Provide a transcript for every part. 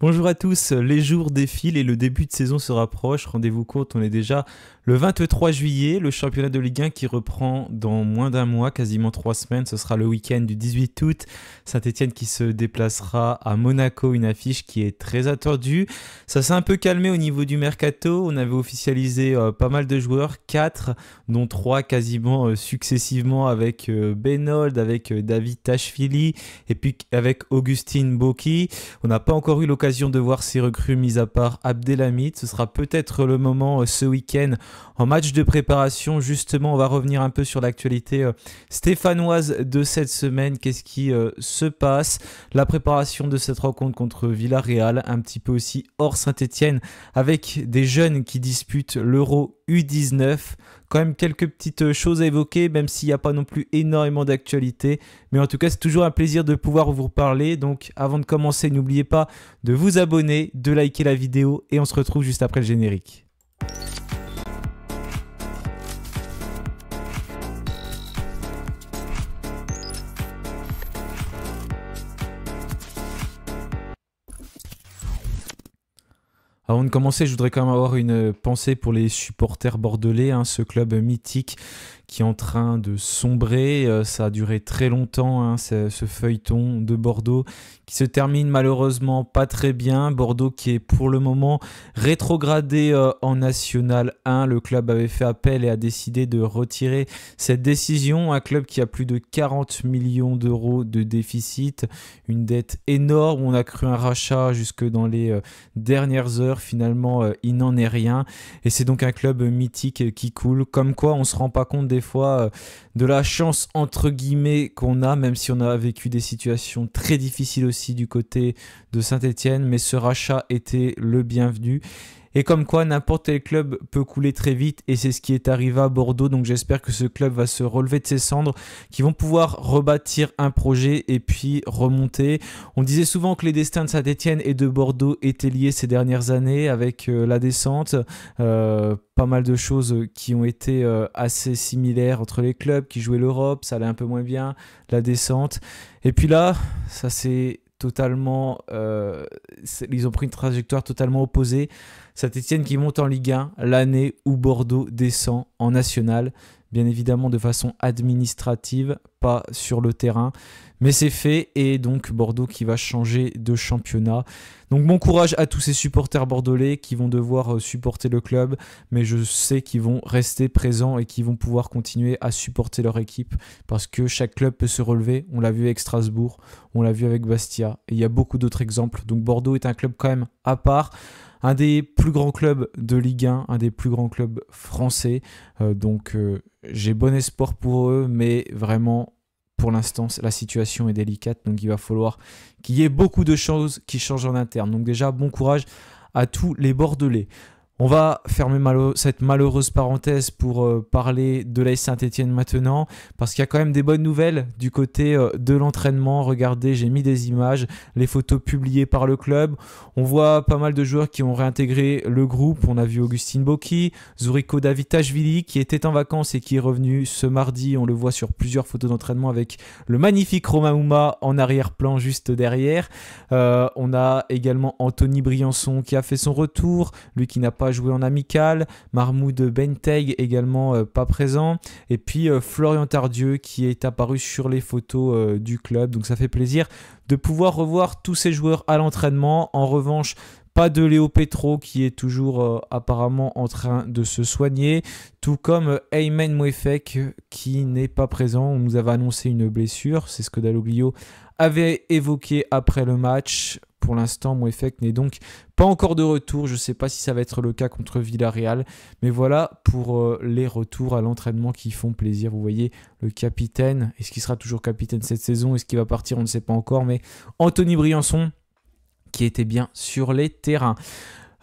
Bonjour à tous, les jours défilent et le début de saison se rapproche. Rendez-vous compte, on est déjà le 23 juillet, le championnat de Ligue 1 qui reprend dans moins d'un mois, quasiment trois semaines. Ce sera le week-end du 18 août. Saint-Etienne qui se déplacera à Monaco, une affiche qui est très attendue. Ça s'est un peu calmé au niveau du mercato. On avait officialisé euh, pas mal de joueurs, 4, dont trois quasiment euh, successivement avec euh, Benold, avec David Tashvili, et puis avec Augustine Boki. On n'a pas encore eu l'occasion de voir ces recrues mis à part Abdelhamid. Ce sera peut-être le moment euh, ce week-end en match de préparation. Justement, on va revenir un peu sur l'actualité euh, stéphanoise de cette semaine. Qu'est-ce qui euh, se passe La préparation de cette rencontre contre Villarreal, un petit peu aussi hors Saint-Etienne, avec des jeunes qui disputent l'Euro U19 quand même quelques petites euh, choses à évoquer, même s'il n'y a pas non plus énormément d'actualité. Mais en tout cas, c'est toujours un plaisir de pouvoir vous reparler. Donc avant de commencer, n'oubliez pas de vous abonner, de liker la vidéo et on se retrouve juste après le générique. Avant de commencer, je voudrais quand même avoir une pensée pour les supporters bordelais, hein, ce club mythique qui est en train de sombrer. Euh, ça a duré très longtemps, hein, ce, feuilleton de Bordeaux qui se termine malheureusement pas très bien. Bordeaux qui est pour le moment rétrogradé euh, en National 1. Le club avait fait appel et a décidé de retirer cette décision. Un club qui a plus de 40 millions d'euros de déficit, une dette énorme. On a cru un rachat jusque dans les euh, dernières heures finalement euh, il n'en est rien. Et c'est donc un club mythique qui coule. Comme quoi on se rend pas compte des fois euh, de la chance entre guillemets qu'on a, même si on a vécu des situations très difficiles aussi du côté de Saint-Étienne. Mais ce rachat était le bienvenu. Et comme quoi, n'importe quel club peut couler très vite et c'est ce qui est arrivé à Bordeaux. Donc j'espère que ce club va se relever de ses cendres, qu'ils vont pouvoir rebâtir un projet et puis remonter. On disait souvent que les destins de Saint-Etienne et de Bordeaux étaient liés ces dernières années avec euh, la descente. Euh, pas mal de choses qui ont été euh, assez similaires entre les clubs qui jouaient l'Europe, ça allait un peu moins bien, la descente. Et puis là, ça c'est totalement... ils ont pris une trajectoire totalement opposée saint Étienne qui monte en Ligue 1 l'année où Bordeaux descend en National. Bien évidemment de façon administrative, pas sur le terrain. Mais c'est fait et donc Bordeaux qui va changer de championnat. Donc bon courage à tous ces supporters bordelais qui vont devoir euh, supporter le club. Mais je sais qu'ils vont rester présents et qu'ils vont pouvoir continuer à supporter leur équipe. Parce que chaque club peut se relever. On l'a vu avec Strasbourg, on l'a vu avec Bastia. Et il y a beaucoup d'autres exemples. Donc Bordeaux est un club quand même à part un des plus grands clubs de Ligue 1, un des plus grands clubs français. Euh, donc euh, j'ai bon espoir pour eux, mais vraiment, pour l'instant, la situation est délicate. Donc il va falloir qu'il y ait beaucoup de choses qui changent en interne. Donc déjà, bon courage à tous les Bordelais. On va fermer cette malheureuse parenthèse pour euh, parler de l'AS Saint-Etienne maintenant, parce qu'il y a quand même des bonnes nouvelles du côté euh, de l'entraînement. Regardez, j'ai mis des images, les photos publiées par le club. On voit pas mal de joueurs qui ont réintégré le groupe. On a vu Augustine Bocchi, Zurico Davitashvili, qui était en vacances et qui est revenu ce mardi. On le voit sur plusieurs photos d'entraînement avec le magnifique Romauma en arrière-plan juste derrière. Euh, on a également Anthony Briançon qui a fait son retour, lui qui n'a pas joué en amical, Marmoud Benteg également euh, pas présent, et puis euh, Florian Tardieu qui est apparu sur les photos euh, du club, donc ça fait plaisir de pouvoir revoir tous ces joueurs à l'entraînement. En revanche, pas de Léo Petro qui est toujours apparemment en train de se soigner, tout comme Ayman Mouefek qui n'est pas présent. On nous avait annoncé une blessure, c'est ce que Daloglio avait évoqué après le match. Pour l'instant, mon effect n'est donc pas encore de retour. Je ne sais pas si ça va être le cas contre Villarreal. Mais voilà pour euh, les retours à l'entraînement qui font plaisir. Vous voyez, le capitaine, est-ce qu'il sera toujours capitaine cette saison Est-ce qu'il va partir On ne sait pas encore. Mais Anthony Briançon, qui était bien sur les terrains.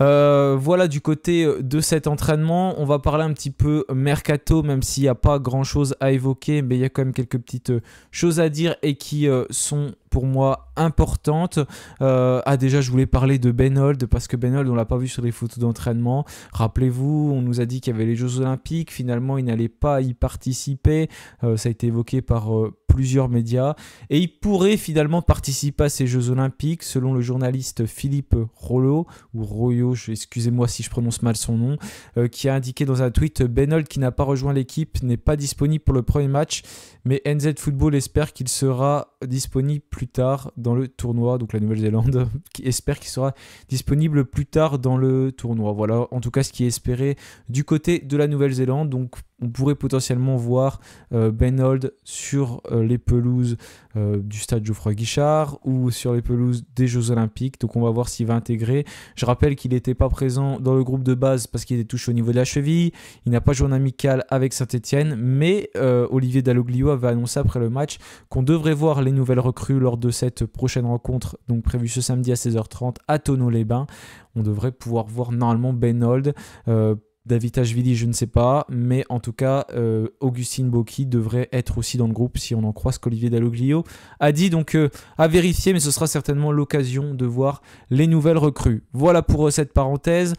Euh, voilà du côté euh, de cet entraînement. On va parler un petit peu mercato, même s'il n'y a pas grand chose à évoquer, mais il y a quand même quelques petites choses à dire et qui sont pour moi importante. Euh, ah déjà, je voulais parler de Benold parce que Benhold, on l'a pas vu sur les photos d'entraînement. Rappelez-vous, on nous a dit qu'il y avait les Jeux Olympiques. Finalement, il n'allait pas y participer. Euh, ça a été évoqué par euh, plusieurs médias. Et il pourrait finalement participer à ces Jeux Olympiques, selon le journaliste Philippe Rollo, ou Royo, excusez-moi si je prononce mal son nom, euh, qui a indiqué dans un tweet Benold qui n'a pas rejoint l'équipe n'est pas disponible pour le premier match, mais NZ Football espère qu'il sera disponible plus tard dans le tournoi, donc la Nouvelle-Zélande qui espère qu'il sera disponible plus tard dans le tournoi. Voilà en tout cas ce qui est espéré du côté de la Nouvelle-Zélande. Donc on pourrait potentiellement voir Benold euh, Benhold sur euh, les pelouses euh, du stade Geoffroy Guichard ou sur les pelouses des Jeux Olympiques. Donc on va voir s'il va intégrer. Je rappelle qu'il n'était pas présent dans le groupe de base parce qu'il était touché au niveau de la cheville. Il n'a pas joué en amical avec Saint-Etienne. Mais Olivier Dalloglio avait annoncé après le match qu'on devrait voir les nouvelles recrues lors de cette prochaine rencontre, donc prévue ce samedi à 16h30 à Tonneau-les-Bains. On devrait pouvoir voir normalement Benhold David Ashvili, je ne sais pas, mais en tout cas, euh, Augustine Bocchi devrait être aussi dans le groupe si on en croit ce qu'Olivier Dalloglio a dit. Donc euh, à vérifier, mais ce sera certainement l'occasion de voir les nouvelles recrues. Voilà pour euh, cette parenthèse,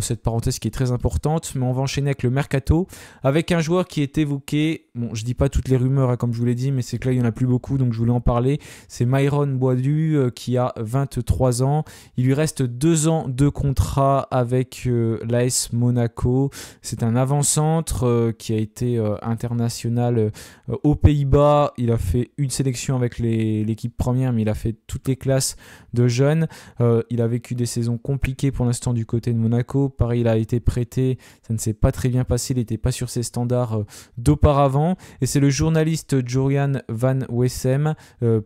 cette parenthèse qui est très importante, mais on va enchaîner avec le mercato, avec un joueur qui est évoqué. Bon, je dis pas toutes les rumeurs, hein, comme je vous l'ai dit, mais c'est que là, il n'y en a plus beaucoup, donc je voulais en parler. C'est Myron Boidu qui a 23 ans. Il lui reste deux ans de contrat avec l'AS Monaco. C'est un avant-centre euh, qui a été euh, international euh, aux Pays-Bas. Il a fait une sélection avec l'équipe première, mais il a fait toutes les classes de jeunes. il a vécu des saisons compliquées pour l'instant du côté de Monaco. Pareil, il a été prêté. Ça ne s'est pas très bien passé. Il n'était pas sur ses standards d'auparavant. Et c'est le journaliste Jorian Van Wessem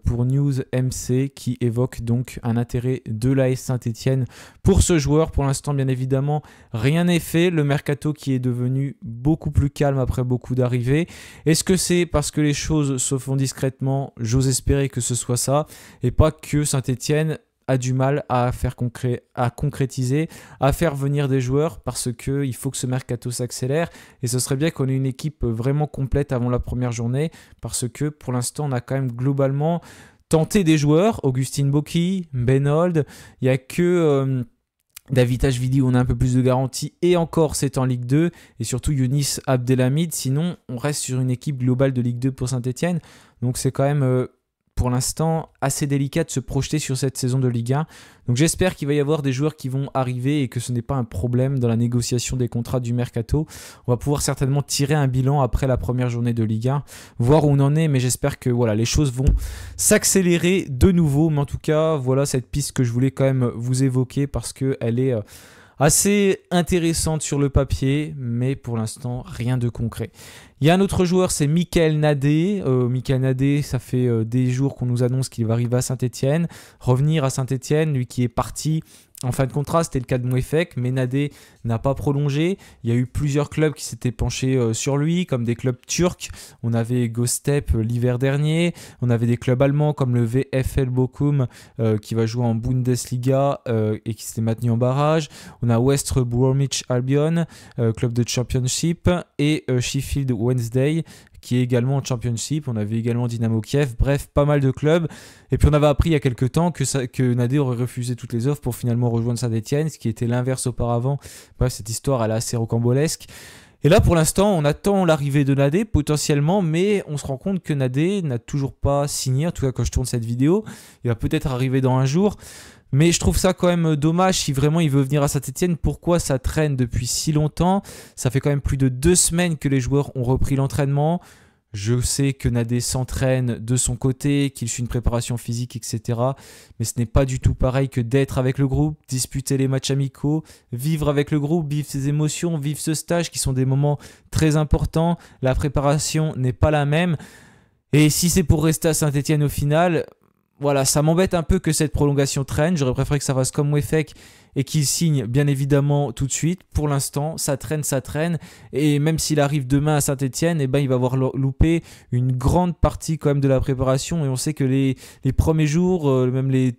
pour News MC qui évoque donc un intérêt de l'AS Saint-Etienne pour ce joueur. Pour l'instant, bien évidemment, rien n'est fait. Le mercato qui est devenu beaucoup plus calme après beaucoup d'arrivées. Est-ce que c'est parce que les choses se font discrètement J'ose espérer que ce soit ça, et pas que Saint-Etienne a du mal à faire concret, à concrétiser, à faire venir des joueurs parce qu'il faut que ce mercato s'accélère et ce serait bien qu'on ait une équipe vraiment complète avant la première journée parce que pour l'instant on a quand même globalement tenté des joueurs, Augustine Bocchi, Benold, il n'y a que euh, d'avitage Vidi, on a un peu plus de garantie. Et encore, c'est en Ligue 2. Et surtout, Younis Abdelhamid. Sinon, on reste sur une équipe globale de Ligue 2 pour Saint-Etienne. Donc, c'est quand même euh, pour l'instant assez délicat de se projeter sur cette saison de Ligue 1. Donc j'espère qu'il va y avoir des joueurs qui vont arriver et que ce n'est pas un problème dans la négociation des contrats du mercato. On va pouvoir certainement tirer un bilan après la première journée de Ligue 1, voir où on en est, mais j'espère que voilà, les choses vont s'accélérer de nouveau. Mais en tout cas, voilà cette piste que je voulais quand même vous évoquer parce qu'elle est... Euh, assez intéressante sur le papier, mais pour l'instant rien de concret. Il y a un autre joueur, c'est Michael Nadé. Euh, Michael Nadé, ça fait euh, des jours qu'on nous annonce qu'il va arriver à Saint-Etienne, revenir à Saint-Etienne, lui qui est parti en fin de contrat, c'était le cas de mais Ménadé n'a pas prolongé. Il y a eu plusieurs clubs qui s'étaient penchés euh, sur lui, comme des clubs turcs. On avait Gostep euh, l'hiver dernier. On avait des clubs allemands comme le VFL Bochum euh, qui va jouer en Bundesliga et qui s'est maintenu en barrage. On a West Bromwich Albion, club de Championship, et Sheffield Wednesday, qui est également en Championship. On avait également Dynamo Kiev. Bref, pas mal de clubs. Et puis on avait appris il y a quelques temps que, Nadé aurait refusé toutes les offres pour finalement rejoindre Saint-Etienne, ce qui était l'inverse auparavant. Bref, cette histoire, elle est assez rocambolesque. Et là, pour l'instant, on attend l'arrivée de Nadé potentiellement, mais on se rend compte que Nadé n'a toujours pas signé. En tout cas, quand je tourne cette vidéo, il va peut-être arriver dans un jour. Mais je trouve ça quand même dommage si vraiment il veut venir à Saint-Etienne. Pourquoi ça traîne depuis si longtemps Ça fait quand même plus de deux semaines que les joueurs ont repris l'entraînement. Je sais que Nadé s'entraîne de son côté, qu'il suit une préparation physique, etc. Mais ce n'est pas du tout pareil que d'être avec le groupe, disputer les matchs amicaux, vivre avec le groupe, vivre ses émotions, vivre ce stage qui sont des moments très importants. La préparation n'est pas la même. Et si c'est pour rester à Saint-Etienne au final, voilà, ça m'embête un peu que cette prolongation traîne. J'aurais préféré que ça fasse comme Wefek et qu'il signe bien évidemment tout de suite. Pour l'instant, ça traîne, ça traîne. Et même s'il arrive demain à Saint-Etienne, eh ben, il va avoir loupé une grande partie quand même de la préparation. Et on sait que les, les premiers jours, euh, même les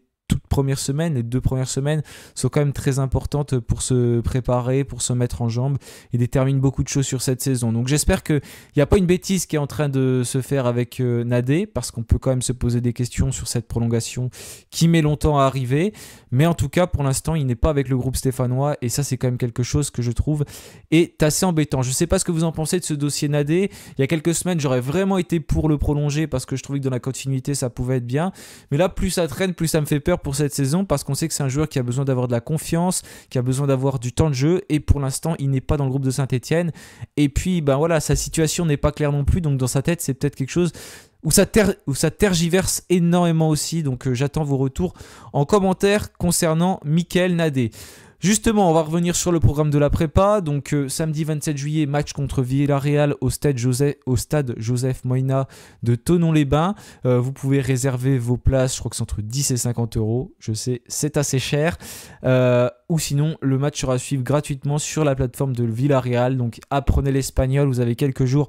premières semaines, les deux premières semaines sont quand même très importantes pour se préparer, pour se mettre en jambes et détermine beaucoup de choses sur cette saison. Donc j'espère que il n'y a pas une bêtise qui est en train de se faire avec euh, Nadé, parce qu'on peut quand même se poser des questions sur cette prolongation qui met longtemps à arriver. Mais en tout cas, pour l'instant, il n'est pas avec le groupe stéphanois et ça, c'est quand même quelque chose que je trouve est assez embêtant. Je sais pas ce que vous en pensez de ce dossier Nadé. Il y a quelques semaines, j'aurais vraiment été pour le prolonger parce que je trouvais que dans la continuité, ça pouvait être bien. Mais là, plus ça traîne, plus ça me fait peur pour cette saison parce qu'on sait que c'est un joueur qui a besoin d'avoir de la confiance, qui a besoin d'avoir du temps de jeu et pour l'instant il n'est pas dans le groupe de Saint-Etienne. Et puis ben voilà, sa situation n'est pas claire non plus, donc dans sa tête c'est peut-être quelque chose où ça, où ça tergiverse énormément aussi. Donc euh, j'attends vos retours en commentaire concernant Michael Nadé. Justement, on va revenir sur le programme de la prépa. Donc euh, samedi 27 juillet, match contre Villarreal au stade Joseph, au stade de Tonon-les-Bains. Euh, vous pouvez réserver vos places, je crois que c'est entre 10 et 50 euros. Je sais, c'est assez cher. Euh, ou sinon, le match sera à suivre gratuitement sur la plateforme de Villarreal. Donc apprenez l'espagnol, vous avez quelques jours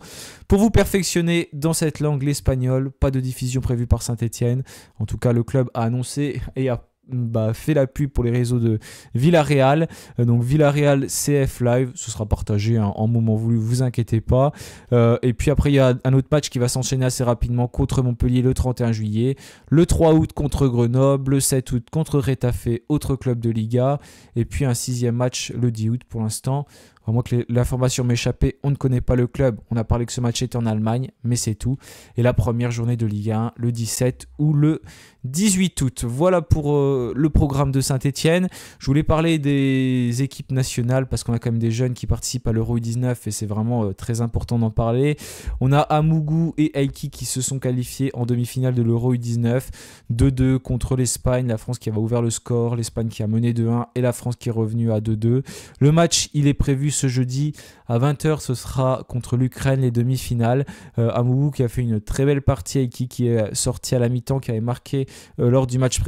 pour vous perfectionner dans cette langue, l'espagnol. Pas de diffusion prévue par Saint-Etienne. En tout cas, le club a annoncé et a bah, fait la pour les réseaux de Villarreal. Euh, donc Villarreal CF Live, ce sera partagé hein, en moment voulu, vous inquiétez pas. Euh, et puis après, il y a un autre match qui va s'enchaîner assez rapidement contre Montpellier le 31 juillet, le 3 août contre Grenoble, le 7 août contre Rétafé, autre club de Liga, et puis un sixième match le 10 août pour l'instant moi que l'information m'échappait, on ne connaît pas le club. On a parlé que ce match était en Allemagne, mais c'est tout. Et la première journée de Ligue 1, le 17 ou le 18 août. Voilà pour euh, le programme de Saint-Etienne. Je voulais parler des équipes nationales parce qu'on a quand même des jeunes qui participent à l'Euro 19 et c'est vraiment euh, très important d'en parler. On a Amougou et Aiki qui se sont qualifiés en demi-finale de l'Euro 19. 2-2 contre l'Espagne, la France qui avait ouvert le score, l'Espagne qui a mené 2-1 et la France qui est revenue à 2-2. Le match, il est prévu ce jeudi à 20h, ce sera contre l'Ukraine les demi-finales. Euh, Amoubou qui a fait une très belle partie et qui, est sorti à la mi-temps, qui avait marqué euh, lors du match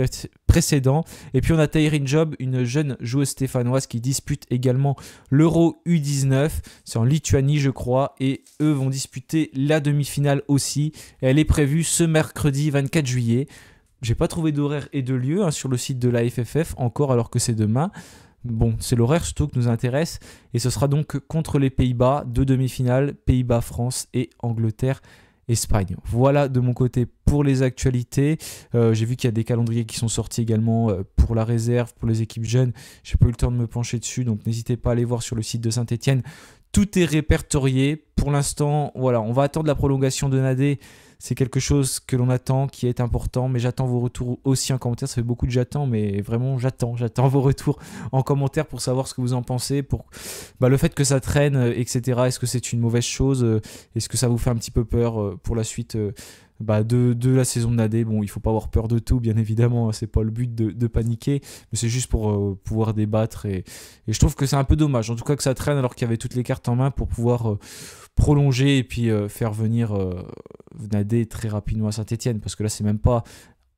précédent. Et puis on a Taïrin Job, une jeune joueuse stéphanoise qui dispute également l'Euro U19. C'est en Lituanie, je crois. Et eux vont disputer la demi-finale aussi. elle est prévue ce mercredi 24 juillet. J'ai pas trouvé d'horaire et de lieu hein, sur le site de la FFF encore alors que c'est demain. Bon, c'est l'horaire surtout qui nous intéresse, et ce sera donc contre les Pays-Bas, deux demi-finales, Pays-Bas-France et Angleterre. Espagne. Voilà de mon côté pour les actualités. Euh, j'ai vu qu'il y a des calendriers qui sont sortis également euh, pour la réserve, pour les équipes jeunes. J'ai pas eu le temps de me pencher dessus, donc n'hésitez pas à aller voir sur le site de Saint-Etienne tout est répertorié. Pour l'instant, voilà, on va attendre la prolongation de Nadé. C'est quelque chose que l'on attend, qui est important, mais j'attends vos retours aussi en commentaire. Ça fait beaucoup de j'attends, mais vraiment j'attends, j'attends vos retours en commentaire pour savoir ce que vous en pensez, pour bah, le fait que ça traîne, euh, etc. Est-ce que c'est une mauvaise chose euh, Est-ce que ça vous fait un petit peu peur euh, pour la suite bah, de, la saison de Nadé. Bon, il faut pas avoir peur de tout, bien évidemment, hein, c'est pas le but de, paniquer, mais c'est juste pour euh, pouvoir débattre. Et, je trouve que c'est un peu dommage, en tout cas que ça traîne alors qu'il y avait toutes les cartes en main pour pouvoir euh, prolonger et puis euh, faire venir Nadé très rapidement à Saint-Etienne, parce que là, c'est même pas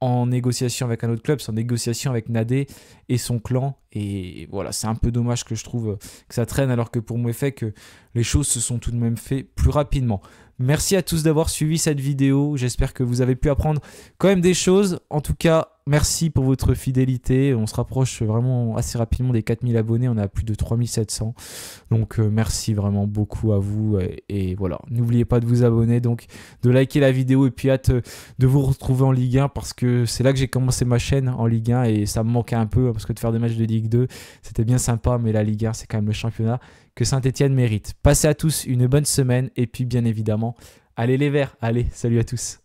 en négociation avec un autre club, c'est en négociation avec Nadé et son clan et voilà, c'est un peu dommage que je trouve euh, que ça traîne, alors que pour moi, fait que les choses se sont tout de même fait plus rapidement. Merci à tous d'avoir suivi cette vidéo. J'espère que vous avez pu apprendre quand même des choses. En tout cas, merci pour votre fidélité. On se rapproche vraiment assez rapidement des 4000 abonnés. On a plus de 3700. Donc, euh, merci vraiment beaucoup à vous. Et, voilà, n'oubliez pas de vous abonner, donc de liker la vidéo. Et puis, hâte euh, de vous retrouver en Ligue 1 parce que c'est là que j'ai commencé ma chaîne en Ligue 1 et ça me manquait un peu hein, parce que de faire des matchs de Ligue 2. C'était bien sympa, mais la Ligue 1, c'est quand même le championnat que Saint-Etienne mérite. Passez à tous une bonne semaine et puis bien évidemment, allez les verts. Allez, salut à tous.